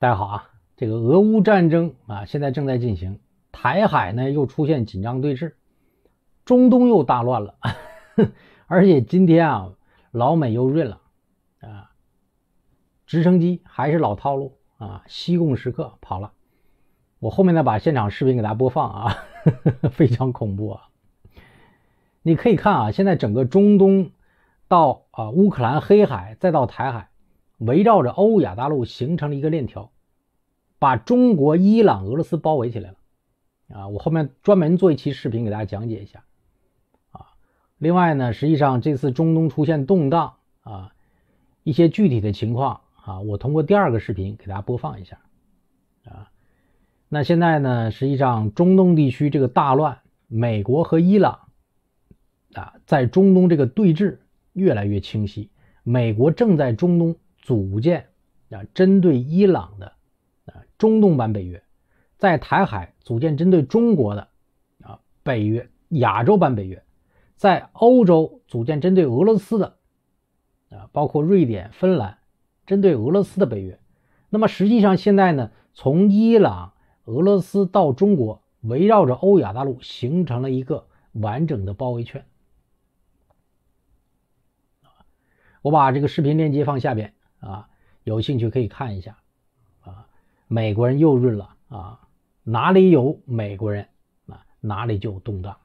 大家好啊，这个俄乌战争啊，现在正在进行，台海呢又出现紧张对峙，中东又大乱了，而且今天啊，老美又润了啊，直升机还是老套路啊，西贡时刻跑了，我后面呢把现场视频给大家播放啊，非常恐怖啊，你可以看啊，现在整个中东到啊乌克兰黑海再到台海。围绕着欧亚大陆形成了一个链条，把中国、伊朗、俄罗斯包围起来了。啊，我后面专门做一期视频给大家讲解一下。啊，另外呢，实际上这次中东出现动荡啊，一些具体的情况啊，我通过第二个视频给大家播放一下。啊，那现在呢，实际上中东地区这个大乱，美国和伊朗啊，在中东这个对峙越来越清晰，美国正在中东。组建啊，针对伊朗的啊，中东版北约；在台海组建针对中国的啊，北约亚洲版北约；在欧洲组建针对俄罗斯的啊，包括瑞典、芬兰，针对俄罗斯的北约。那么实际上现在呢，从伊朗、俄罗斯到中国，围绕着欧亚大陆形成了一个完整的包围圈。我把这个视频链接放下边。啊，有兴趣可以看一下。啊，美国人又润了啊，哪里有美国人啊，哪里就有动荡。